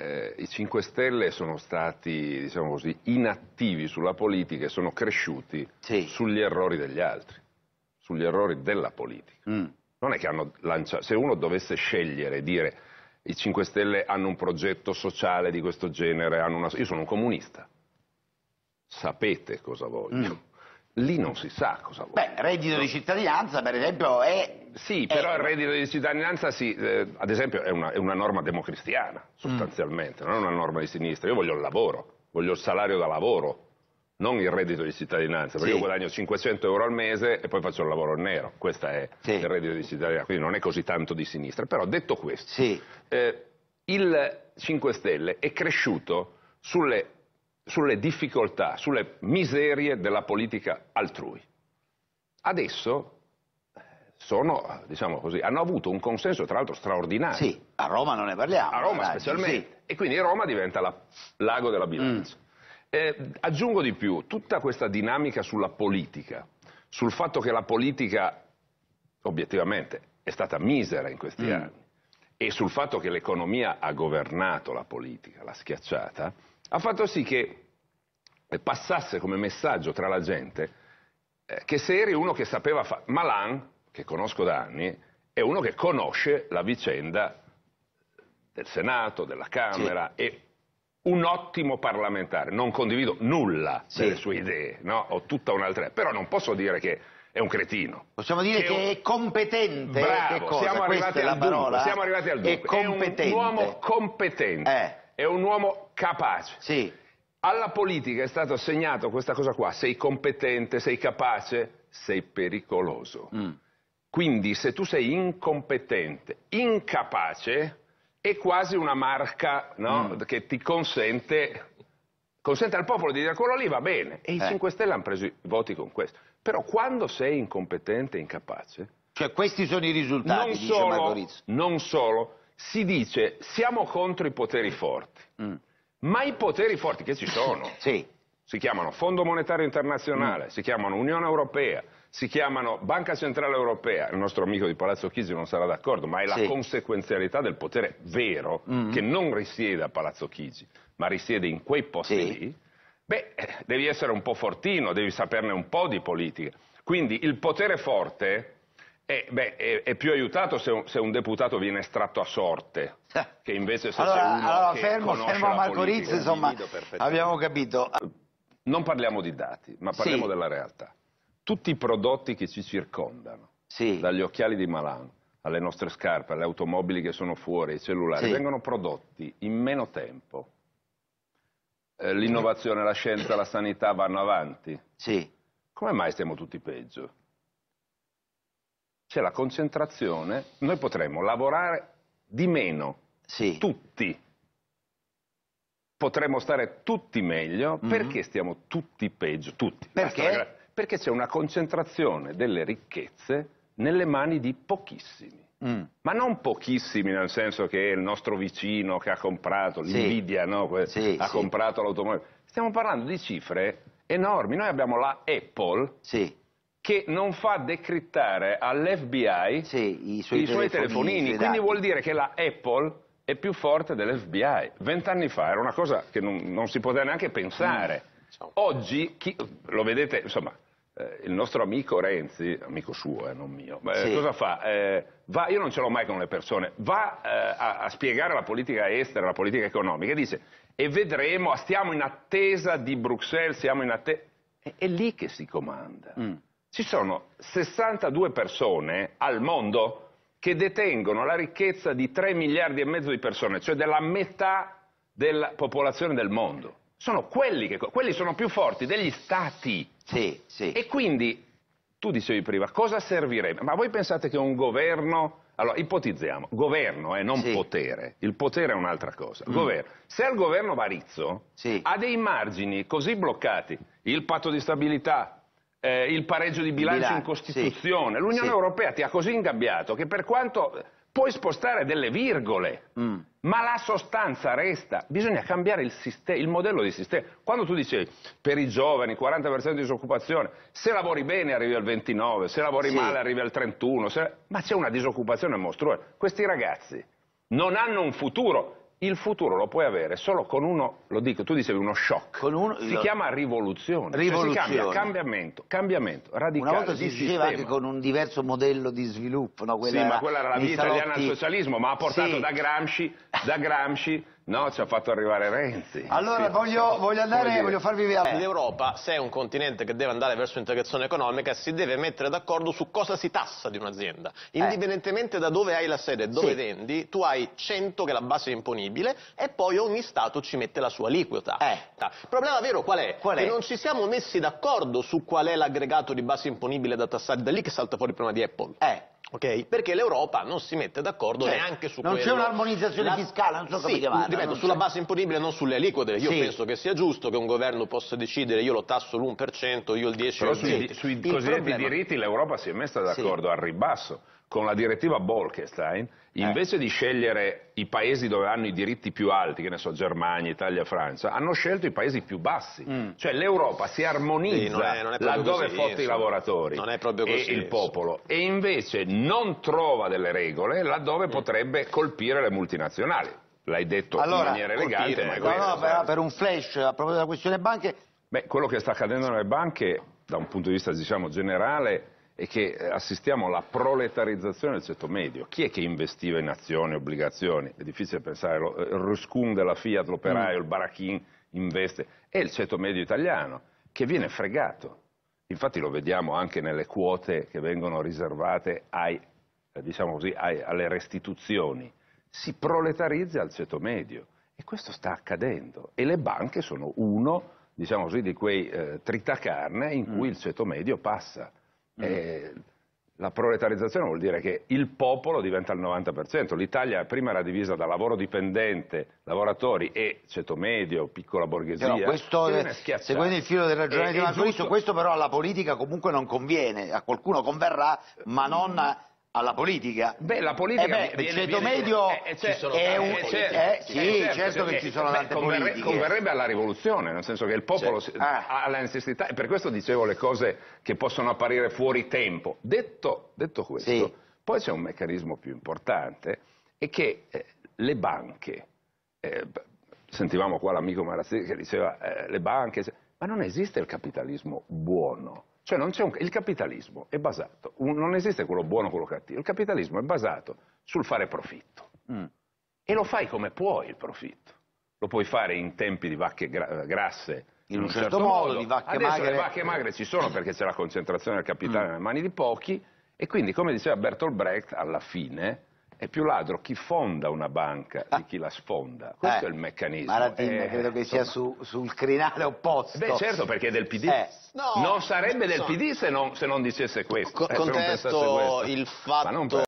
eh, i 5 Stelle sono stati, diciamo così, inattivi sulla politica e sono cresciuti sì. sugli errori degli altri, sugli errori della politica. Mm. Non è che hanno lanciato, se uno dovesse scegliere e dire i 5 Stelle hanno un progetto sociale di questo genere, una... io sono un comunista, sapete cosa voglio. Mm. Lì non si sa cosa vuole. Beh, reddito di cittadinanza, per esempio, è sì, eh, però eh, il reddito di cittadinanza, sì, eh, ad esempio, è una, è una, norma democristiana, sostanzialmente, mm. non è una norma di sinistra. Io voglio il lavoro, voglio il salario da lavoro, non il reddito di cittadinanza, perché sì. io guadagno 500 euro al mese e poi faccio il lavoro nero. Questo è sì. il reddito di cittadinanza, quindi non è così tanto di sinistra. Però detto questo, sì. eh, il 5 Stelle è cresciuto sulle, sulle difficoltà, sulle miserie della politica altrui. Adesso sono, diciamo così, hanno avuto un consenso tra l'altro straordinario. Sì, a Roma non ne parliamo. A Roma dai, specialmente. Sì. E quindi Roma diventa la, l'ago della bilancia. Mm. Eh, aggiungo di più, tutta questa dinamica sulla politica, sul fatto che la politica obiettivamente è stata misera in questi mm. anni e sul fatto che l'economia ha governato la politica, l'ha schiacciata, ha fatto sì che eh, passasse come messaggio tra la gente eh, che se eri uno che sapeva fare... Malan che conosco da anni, è uno che conosce la vicenda del Senato, della Camera sì. e un ottimo parlamentare. Non condivido nulla sì. delle sue idee, no? ho tutta un'altra, però non posso dire che è un cretino. Possiamo dire che, che un... è competente. Bravo, siamo arrivati, al dunque, siamo arrivati al dunque. È, competente. è un uomo competente, eh. è un uomo capace. Sì. Alla politica è stato assegnato questa cosa qua, sei competente, sei capace, sei pericoloso. Mm. Quindi se tu sei incompetente, incapace, è quasi una marca no? mm. che ti consente, consente, al popolo di dire quello lì va bene. E eh. i 5 Stelle hanno preso i voti con questo. Però quando sei incompetente e incapace... Cioè questi sono i risultati, non solo, non solo, si dice siamo contro i poteri forti. Mm. Ma i poteri forti che ci sono... sì si chiamano Fondo Monetario Internazionale, mm. si chiamano Unione Europea, si chiamano Banca Centrale Europea, il nostro amico di Palazzo Chigi non sarà d'accordo, ma è la sì. conseguenzialità del potere vero mm. che non risiede a Palazzo Chigi, ma risiede in quei posti sì. lì, beh, devi essere un po' fortino, devi saperne un po' di politica. Quindi il potere forte è, beh, è, è più aiutato se un, se un, deputato viene estratto a sorte eh. che invece se allora, c'è uno allora, fermo, fermo Marco Rizzi, insomma, abbiamo capito non parliamo di dati, ma parliamo sì. della realtà. Tutti i prodotti che ci circondano, sì. dagli occhiali di Malan alle nostre scarpe, alle automobili che sono fuori, ai cellulari, sì. vengono prodotti in meno tempo. Eh, l'innovazione, la scienza, la sanità vanno avanti. Sì. Come mai stiamo tutti peggio? C'è la concentrazione, noi potremmo lavorare di meno, tutti, potremmo stare tutti meglio, mm -hmm. perché stiamo tutti peggio? Tutti. Perché? Perché c'è una concentrazione delle ricchezze nelle mani di pochissimi. Mm. Ma non pochissimi nel senso che il nostro vicino che ha comprato, sì. l'invidia, no? sì, ha sì. comprato l'automobile. Stiamo parlando di cifre enormi. Noi abbiamo la Apple che non fa decrittare all'FBI i suoi i telefonini. Suoi telefonini. Quindi vuol dire che la Apple è più forte dell'FBI. Vent'anni fa era una cosa che non, non si poteva neanche pensare. Mm, diciamo. Oggi, chi, lo vedete, insomma, eh, il nostro amico Renzi, amico suo, eh, non mio, eh, sì. cosa fa? Eh, va, io non ce l'ho mai con le persone, va eh, a, a, spiegare la politica estera, la politica economica e dice e vedremo, ah, stiamo in attesa di Bruxelles, siamo in attesa... È, è, lì che si comanda. Mm. Ci sono 62 persone al mondo che detengono la ricchezza di 3 miliardi e mezzo di persone, cioè della metà della popolazione del mondo. Sono quelli che quelli sono più forti degli stati. Sì, sì. E quindi tu dicevi prima, cosa servirebbe? Ma voi pensate che un governo allora, ipotizziamo, governo, eh, non sì. potere. Il potere è un'altra cosa. Mm. Se al governo va Rizzo, sì. ha dei margini così bloccati, il patto di stabilità, eh, il pareggio di bilancio Bilan in Costituzione. Sì. L'Unione sì. Europea ti ha così ingabbiato che per quanto puoi spostare delle virgole, mm. ma la sostanza resta. Bisogna cambiare il, sistema, il, modello di sistema. Quando tu dici per i giovani 40% di disoccupazione, se lavori bene arrivi al 29, se lavori sì. male arrivi al 31, se... ma c'è una disoccupazione mostruosa. Questi ragazzi non hanno un futuro il futuro lo puoi avere solo con uno, lo dico, tu dicevi uno shock, uno, si lo... chiama rivoluzione, cioè, rivoluzione. Cioè cambia, cambiamento, cambiamento radicale. Una volta si diceva sistema. anche con un diverso modello di sviluppo, no? quella sì, era, ma quella era la via italiana al socialismo, ma ha portato sì. da Gramsci, da Gramsci No, ci ha fatto arrivare Renzi. Allora sì, voglio, voglio, andare, voglio farvi vedere. Eh, L'Europa, se è un continente che deve andare verso integrazione economica, si deve mettere d'accordo su cosa si tassa di un'azienda. Eh. Indipendentemente eh. da dove hai la sede e dove sì. vendi, tu hai 100 che è la base imponibile e poi ogni Stato ci mette la sua aliquota. Eh. Il problema vero qual è? Qual è? Che non ci siamo messi d'accordo su qual è l'aggregato di base imponibile da tassare, da lì che salta fuori il problema di Apple. Eh. Okay? Perché l'Europa non si mette d'accordo cioè, neanche su non quello. Non c'è un'armonizzazione La... fiscale, non so sì, come chiamarla. Ripeto, sulla base imponibile, non sulle aliquote. Io sì. penso che sia giusto che un governo possa decidere io lo tasso l'1%, io il 10%. Però sui, sui il cosiddetti problema... diritti l'Europa si è messa d'accordo sì. al ribasso. Con la direttiva Bolkestein, invece eh. di scegliere i paesi dove hanno i diritti più alti, che ne so, Germania, Italia, Francia, hanno scelto i paesi più bassi. Mm. Cioè l'Europa si armonizza sì, non è, non è laddove fotte i lavoratori non è proprio così, e il popolo. E invece non trova delle regole laddove mm. potrebbe colpire le multinazionali. L'hai detto allora, in maniera elegante, colpire, ma è No, no, per, per un flash a proposito della questione banche. Beh, quello che sta accadendo nelle banche, da un punto di vista diciamo, generale, è che eh, assistiamo alla proletarizzazione del ceto medio. Chi è che investiva in azioni, obbligazioni? È difficile pensare, il eh, Ruscun della Fiat, l'operaio, mm. il Barachin investe. È il ceto medio italiano che viene fregato. Infatti lo vediamo anche nelle quote che vengono riservate ai, eh, diciamo così, ai, alle restituzioni. Si proletarizza il ceto medio e questo sta accadendo e le banche sono uno diciamo così, di quei eh, tritacarne in mm. cui mm. il ceto medio passa. Mm. Eh, la proletarizzazione vuol dire che il popolo diventa il 90%. L'Italia prima era divisa da lavoro dipendente, lavoratori e ceto medio, piccola borghesia. Però questo, seguendo il filo del ragionamento di Marco questo però alla politica comunque non conviene. A qualcuno converrà, ma non... A alla politica? Beh, la politica eh beh, viene, ceto medio eh, cioè, è un... Eh, certo, eh, eh, certo eh, sì, certo, certo, certo che ci certo. sono tante converre, politiche. Converrebbe alla rivoluzione, nel senso che il popolo certo. ha la necessità, e per questo dicevo le cose che possono apparire fuori tempo. Detto, detto questo, sì. poi c'è un meccanismo più importante, è che le banche, sentivamo qua l'amico Marazzini che diceva le banche, ma non esiste il capitalismo buono cioè un, il capitalismo è basato, un, non esiste quello buono o quello cattivo, il capitalismo è basato sul fare profitto. Mm. E lo fai come puoi il profitto. Lo puoi fare in tempi di vacche gra grasse, in un, in un certo, certo modo, modo, di vacche Adesso magre. le vacche magre ci sono perché c'è la concentrazione del capitale mm. nelle mani di pochi e quindi, come diceva Bertolt Brecht, alla fine è più ladro chi fonda una banca di ah. chi la sfonda. Eh, questo eh, è il meccanismo. Maratin, eh, credo che insomma. sia su, sul crinale opposto. Beh, certo, perché è del PD. Eh, no, non sarebbe del PD se non, se non dicesse questo. Co- contesto questo. il fatto...